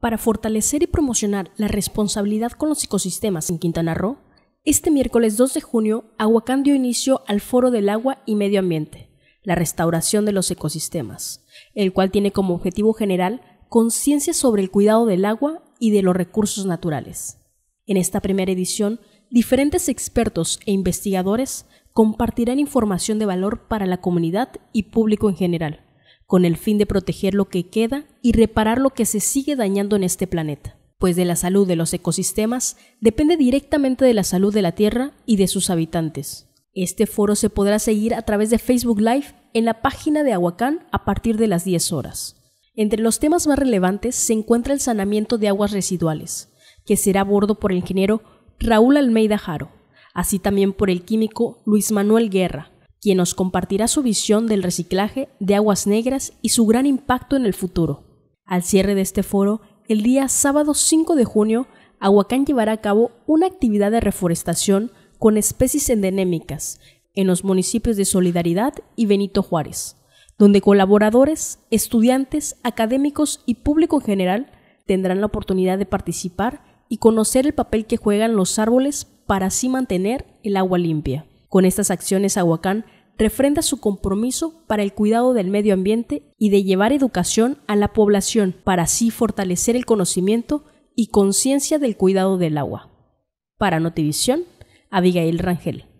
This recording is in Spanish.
Para fortalecer y promocionar la responsabilidad con los ecosistemas en Quintana Roo, este miércoles 2 de junio, Aguacán dio inicio al Foro del Agua y Medio Ambiente, la restauración de los ecosistemas, el cual tiene como objetivo general conciencia sobre el cuidado del agua y de los recursos naturales. En esta primera edición, diferentes expertos e investigadores compartirán información de valor para la comunidad y público en general con el fin de proteger lo que queda y reparar lo que se sigue dañando en este planeta, pues de la salud de los ecosistemas depende directamente de la salud de la Tierra y de sus habitantes. Este foro se podrá seguir a través de Facebook Live en la página de Aguacán a partir de las 10 horas. Entre los temas más relevantes se encuentra el sanamiento de aguas residuales, que será a bordo por el ingeniero Raúl Almeida Jaro, así también por el químico Luis Manuel Guerra, quien nos compartirá su visión del reciclaje de aguas negras y su gran impacto en el futuro. Al cierre de este foro, el día sábado 5 de junio, Aguacán llevará a cabo una actividad de reforestación con especies endémicas en los municipios de Solidaridad y Benito Juárez, donde colaboradores, estudiantes, académicos y público en general tendrán la oportunidad de participar y conocer el papel que juegan los árboles para así mantener el agua limpia. Con estas acciones, Aguacán refrenda su compromiso para el cuidado del medio ambiente y de llevar educación a la población para así fortalecer el conocimiento y conciencia del cuidado del agua. Para Notivisión, Abigail Rangel.